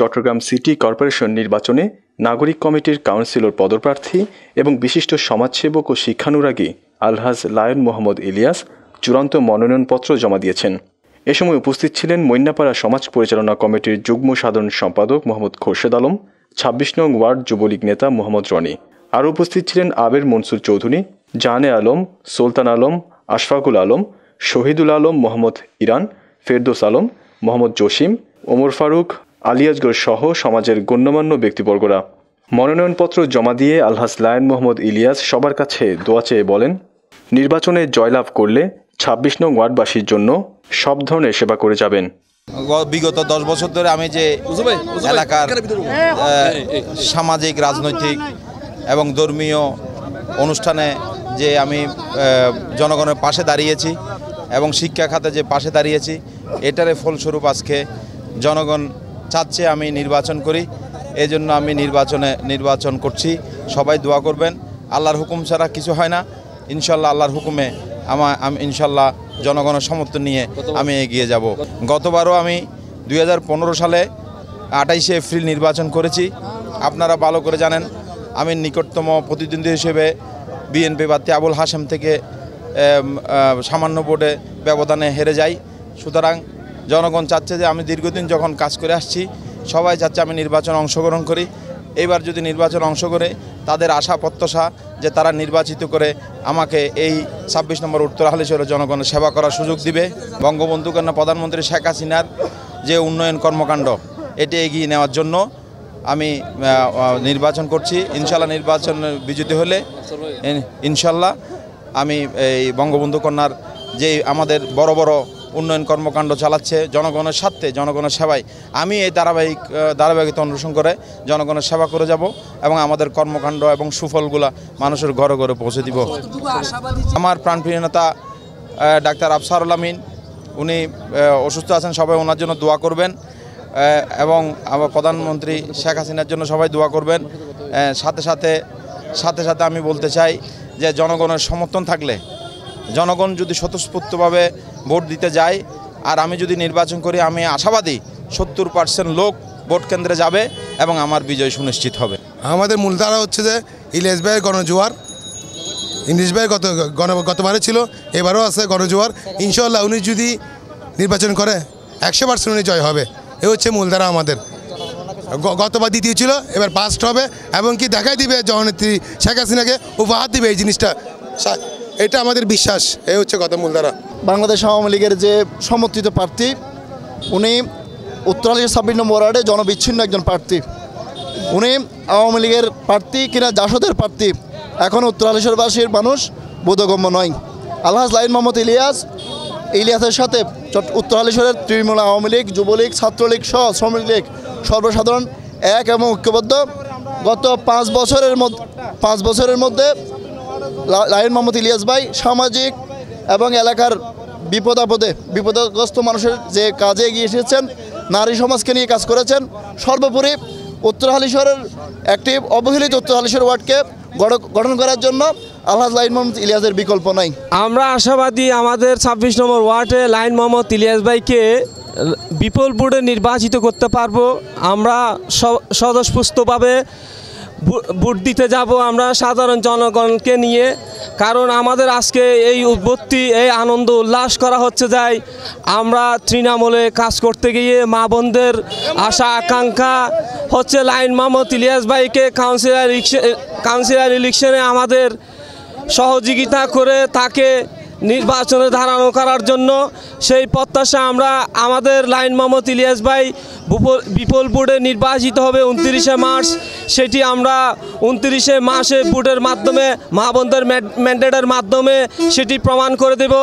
Chittagong city corporation নির্বাচনে নাগরিক কমিটির কাউন্সিলর পদপ্রার্থী এবং বিশিষ্ট সমাজসেবক ও শিক্ষানুরাগী আলহাজ লায়ন মোহাম্মদ ইলিয়াস চূড়ান্ত মনোনয়নপত্র জমা দিয়েছেন এ সময় উপস্থিত ছিলেন মৈন্যাপাড়া সমাজ পরিচালনা কমিটির যুগ্ম সাধারণ সম্পাদক মোহাম্মদ খোরশেদ আলম ছাব্বিশ নং ওয়ার্ড যুবলীগ নেতা মোহাম্মদ রনি আর উপস্থিত ছিলেন আবের মনসুর চৌধুরী জাহানে আলম সুলতান আলম আশফাকুল আলম শহীদুল আলম মোহাম্মদ ইরান ফেরদোস আলম মোহাম্মদ জসিম ওমর ফারুক আলিয়াজগড় সহ সমাজের গণ্যমান্য ব্যক্তিবর্গরা মনোনয়নপত্র জমা দিয়ে আলহাস লায়ন মোহাম্মদ ইলিয়াস সবার কাছে দোয়া চেয়ে বলেন নির্বাচনে জয়লাভ করলে ছাব্বিশ নং ওয়ার্ডবাসীর জন্য সব ধরনের সেবা করে যাবেন বিগত দশ বছর ধরে আমি যে এলাকার সামাজিক রাজনৈতিক এবং ধর্মীয় অনুষ্ঠানে যে আমি জনগণের পাশে দাঁড়িয়েছি এবং শিক্ষা খাতে যে পাশে দাঁড়িয়েছি এটারে ফলস্বরূপ আজকে জনগণ চাচ্ছে আমি নির্বাচন করি এই জন্য আমি নির্বাচনে নির্বাচন করছি সবাই দোয়া করবেন আল্লাহর হুকুম ছাড়া কিছু হয় না ইনশাল্লাহ আল্লাহর হুকুমে আমার আমি ইনশাল্লাহ জনগণের সমর্থন নিয়ে আমি এগিয়ে যাব গতবারও আমি দুই সালে আঠাইশে এপ্রিল নির্বাচন করেছি আপনারা ভালো করে জানেন আমি নিকটতম প্রতিদ্বন্দ্বী হিসেবে বিএনপি প্রার্থী আবুল হাসেম থেকে সামান্য ভোটে ব্যবধানে হেরে যাই সুতরাং জনগণ চাচ্ছে যে আমি দীর্ঘদিন যখন কাজ করে আসছি সবাই চাচ্ছে আমি নির্বাচনে অংশগ্রহণ করি এইবার যদি নির্বাচন অংশ করে তাদের আশা প্রত্যাশা যে তারা নির্বাচিত করে আমাকে এই ছাব্বিশ নম্বর উত্তরাহালেশ্বরের জনগণের সেবা করার সুযোগ দিবে বঙ্গবন্ধু কন্যা প্রধানমন্ত্রী শেখ হাসিনার যে উন্নয়ন কর্মকাণ্ড এটি এগিয়ে নেওয়ার জন্য আমি নির্বাচন করছি ইনশাল্লাহ নির্বাচন বিজিত হলে ইনশাল্লাহ আমি এই বঙ্গবন্ধু কন্যার যে আমাদের বড় বড় উন্নয়ন কর্মকাণ্ড চালাচ্ছে জনগণের স্বার্থে জনগণের সেবায় আমি এই ধারাবাহিক ধারাবাহিকতা অনুসরণ করে জনগণের সেবা করে যাব এবং আমাদের কর্মকাণ্ড এবং সুফলগুলা মানুষের ঘরে ঘরে পৌঁছে দিব আমার প্রাণপ্রিয় নেতা ডাক্তার আফসারুল আমিন উনি অসুস্থ আছেন সবাই ওনার জন্য দোয়া করবেন এবং আমার প্রধানমন্ত্রী শেখ হাসিনার জন্য সবাই দোয়া করবেন সাথে সাথে সাথে সাথে আমি বলতে চাই যে জনগণের সমর্থন থাকলে জনগণ যদি স্বতঃস্ফূর্তভাবে ভোট দিতে যায় আর আমি যদি নির্বাচন করি আমি আশাবাদী সত্তর পার্সেন্ট লোক ভোট কেন্দ্রে যাবে এবং আমার বিজয় সুনিশ্চিত হবে আমাদের মূলধারা হচ্ছে যে ইলেশ ভাইয়ের গণজোয়ার ইংলিশ ভাই গত গণ গতবারে ছিল এবারও আছে গণজোয়ার ইনশাল্লাহ উনি যদি নির্বাচন করে একশো পার্সেন্ট উনি জয় হবে এ হচ্ছে মূলধারা আমাদের গতবার দ্বিতীয় ছিল এবার পাস্ট হবে এবং কি দেখাই দিবে জননেত্রী শেখ হাসিনাকে উপহার দিবে এই জিনিসটা এটা আমাদের বিশ্বাস এই হচ্ছে কথা মূলধারা বাংলাদেশ আওয়ামী লীগের যে সমর্থিত প্রার্থী উনি উত্তরাঞ্চলের ছাব্বিশ নম্বর ওয়ার্ডে জনবিচ্ছিন্ন একজন প্রার্থী উনি আওয়ামী লীগের প্রার্থী কিনা জাসদের প্রার্থী এখন উত্তরাঞ্চলবাসীর মানুষ বোধগম্য নয় আলহাজ লাইন মোহাম্মদ ইলিয়াস ইলিয়াসের সাথে উত্তরাঞ্চলের তৃণমূল আওয়ামী লীগ যুবলীগ ছাত্রলীগ সহ শ্রমিক লীগ সর্বসাধারণ এক এবং ঐক্যবদ্ধ গত পাঁচ বছরের মধ্যে পাঁচ বছরের মধ্যে লায়ন মোহাম্মদ ইলিয়াস ভাই সামাজিক এবং এলাকার বিপদ আপদে বিপদগ্রস্ত মানুষের যে কাজে এগিয়ে এসেছেন নারী সমাজকে নিয়ে কাজ করেছেন সর্বোপরি উত্তর হালিশ্বরের একটি অবহেলিত উত্তর হালিশ্বর ওয়ার্ডকে গঠন করার জন্য আলহাজ লাইন মোহাম্মদ ইলিয়াসের বিকল্প নাই আমরা আশাবাদী আমাদের ছাব্বিশ নম্বর ওয়ার্ডে লাইন মোহাম্মদ ইলিয়াস ভাইকে বিপুল বোর্ডে নির্বাচিত করতে পারবো আমরা স্বতঃস্ফূর্তভাবে ভোট দিতে যাব আমরা সাধারণ জনগণকে নিয়ে কারণ আমাদের আজকে এই উদ্বত্তি এই আনন্দ উল্লাস করা হচ্ছে যাই আমরা তৃণমূলে কাজ করতে গিয়ে মা বোনদের আশা আকাঙ্ক্ষা হচ্ছে লাইন মোহাম্মদ ইলিয়াস ভাইকে কাউন্সিলর কাউন্সিলর ইলেকশনে আমাদের সহযোগিতা করে তাকে নির্বাচনে ধারণ করার জন্য সেই প্রত্যাশা আমরা আমাদের লাইন মোহাম্মদ ইলিয়াস ভাই বিপুল বোর্ডে নির্বাচিত হবে উনত্রিশে মার্চ সেটি আমরা উনত্রিশে মাসে বোর্ডের মাধ্যমে মহাবন্ধের ম্যান্ডেটের মাধ্যমে সেটি প্রমাণ করে দেব